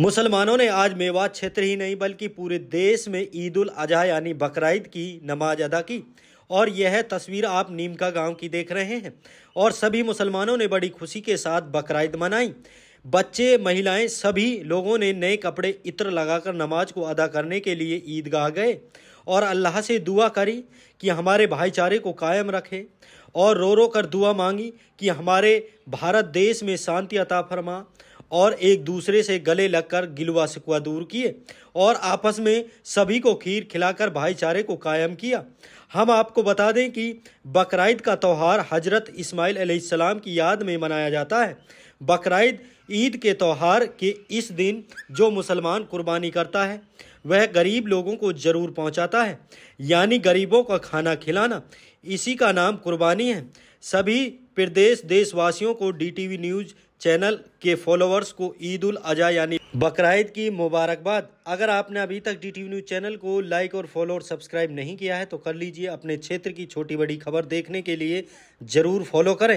मुसलमानों ने आज मेवात क्षेत्र ही नहीं बल्कि पूरे देश में ईद उल अजहा यानी बकर की नमाज अदा की और यह तस्वीर आप नीमका गांव की देख रहे हैं और सभी मुसलमानों ने बड़ी खुशी के साथ बकर मनाई बच्चे महिलाएं सभी लोगों ने नए कपड़े इत्र लगाकर नमाज को अदा करने के लिए ईदगाह गए और अल्लाह से दुआ करी कि हमारे भाईचारे को कायम रखे और रो रो कर दुआ मांगी कि हमारे भारत देश में शांति अता फरमा और एक दूसरे से गले लगकर गिलुआ शिकवा दूर किए और आपस में सभी को खीर खिलाकर भाईचारे को कायम किया हम आपको बता दें कि बकराईद का त्यौहार हजरत इस्माईल सलाम की याद में मनाया जाता है बकराईद ईद के त्यौहार के इस दिन जो मुसलमान कुर्बानी करता है वह गरीब लोगों को ज़रूर पहुंचाता है यानी गरीबों का खाना खिलाना इसी का नाम कुर्बानी है सभी प्रदेश देशवासियों को डीटीवी न्यूज़ चैनल के फॉलोअर्स को ईद उल अजा यानी बकर की मुबारकबाद अगर आपने अभी तक डी न्यूज़ चैनल को लाइक और फॉलो और सब्सक्राइब नहीं किया है तो कर लीजिए अपने क्षेत्र की छोटी बड़ी खबर देखने के लिए ज़रूर फॉलो करें